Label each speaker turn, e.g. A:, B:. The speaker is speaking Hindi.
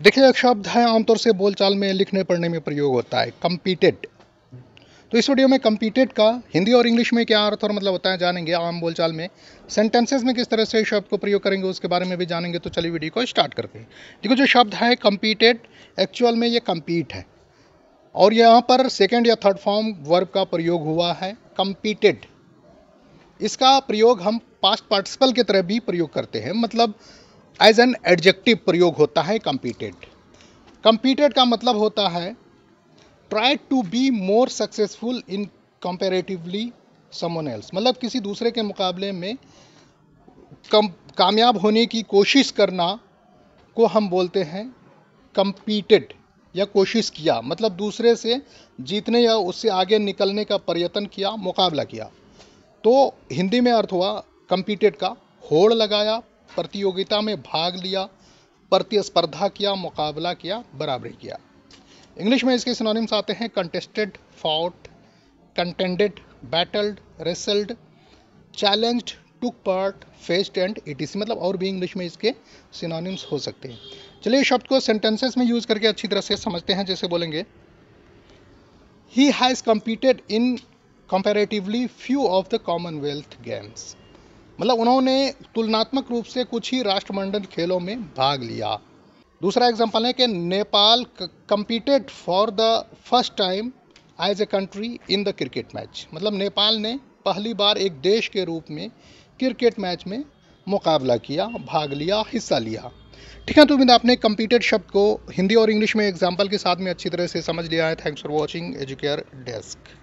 A: देखिए एक शब्द है आमतौर से बोलचाल में लिखने पढ़ने में प्रयोग होता है कम्पीटेड तो इस वीडियो में कम्पीटेड का हिंदी और इंग्लिश में क्या अर्थ और मतलब होता है जानेंगे आम बोलचाल में सेंटेंसेस में किस तरह से शब्द को प्रयोग करेंगे उसके बारे में भी जानेंगे तो चलिए वीडियो को स्टार्ट करते हैं देखो जो शब्द है कम्पीटेड एक्चुअल में ये कम्पीट है और यहाँ पर सेकेंड या थर्ड फॉर्म वर्ब का प्रयोग हुआ है कम्पीटेड इसका प्रयोग हम पास्ट पार्टिसिपल की तरह भी प्रयोग करते हैं मतलब एज एन एडजेक्टिव प्रयोग होता है कम्पीटेड कम्पीटेड का मतलब होता है try to be more successful in comparatively someone else मतलब किसी दूसरे के मुकाबले में कम कामयाब होने की कोशिश करना को हम बोलते हैं कम्पीटेड या कोशिश किया मतलब दूसरे से जीतने या उससे आगे निकलने का प्रयत्न किया मुकाबला किया तो हिंदी में अर्थ हुआ कम्पीटेड का होड़ लगाया प्रतियोगिता में भाग लिया प्रतिस्पर्धा किया मुकाबला किया बराबरी किया इंग्लिश में इसके सिनोनिम्स आते हैं contested fought contended battled wrestled challenged took part faced and इस मतलब और भी इंग्लिश में इसके सिनोनिम्स हो सकते हैं चलिए शब्द को सेंटेंसेस में यूज़ करके अच्छी तरह से समझते हैं जैसे बोलेंगे he has competed in comparatively few of the Commonwealth Games मतलब उन्होंने तुलनात्मक रूप से कुछ ही राष्ट्रमंडल खेलों में भाग लिया दूसरा एग्जाम्पल है कि Nepal competed for the first time as a country in the cricket match मतलब नेपाल ने पहली बार एक देश के रूप में क्रिकेट मैच में मुकाबला किया भाग लिया हिस्सा लिया ठीक है तो उम्मीद आपने कम्पीटेड शब्द को हिंदी और इंग्लिश में एग्जाम्पल के साथ में अच्छी तरह से समझ लिया है thanks for watching Educare desk